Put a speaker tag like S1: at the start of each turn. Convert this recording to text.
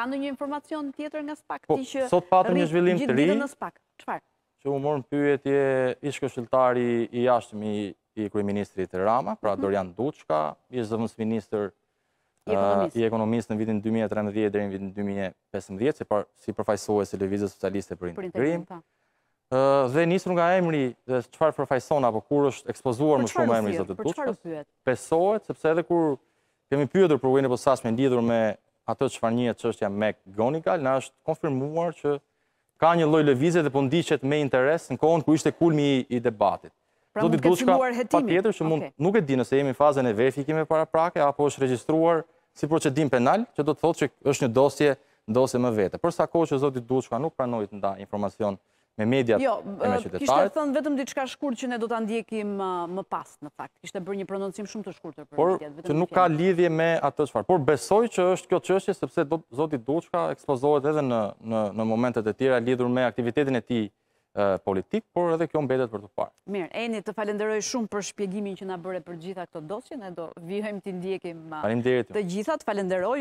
S1: ka në një informacion tjetër nga spak? Po, sot patëm një zhvillim të ri,
S2: që u morën pyet je ishko i ashtëmi i kërëministri të Rama, pra mhm. Dorian Duçka, i është minister i ekonomisë në vitin 2013 dhe në vitin 2015, si përfajsoj e se Levizë Socialiste për Integrim. Po. Dhe njësër nga emri, dhe qëfar përfajson, apo kur është ekspozuar më shumë emri, për qëfar u Pesohet, sepse edhe kur kemi pyetur për ujnë e posashme ndidhur me ato që farë një me gonikal, në është konfirmuar që ka një loj lëvizet dhe pëndishet po me interes në kohën ku ishte kulmi i debatit. Pra mund këtë cimuar hetimi? Pa tjetër që mund nuk e di nëse jemi fazën e verifikime para prake, apo është registruar si procedim penal, që do të thotë që është një dosje më vete. Përsa kohë që Zotit Duçka nuk pranojt nda informacion me mediat jo, e me qytetarët. Kishtë të
S1: thënë vetëm diçka shkurë që ne do të ndjekim më pas, në fakt. Kishtë të bërë një prononcim shumë të shkurtër për Por, mediat. Por, që nuk ka
S2: lidhje me atë qëfar. Por, besoj që është kjo qështje, sepse do, Zoti Duqka ekspozohet edhe në, në, në momentet e tjera lidhur me aktivitetin e ti politik, por edhe kjo mbetet për të parë.
S1: Mirë, Eni, të falenderoj shumë për shpjegimin që na bëre për gjitha këto dosje, ne do vihem të ndjekim të gjitha, të falenderoj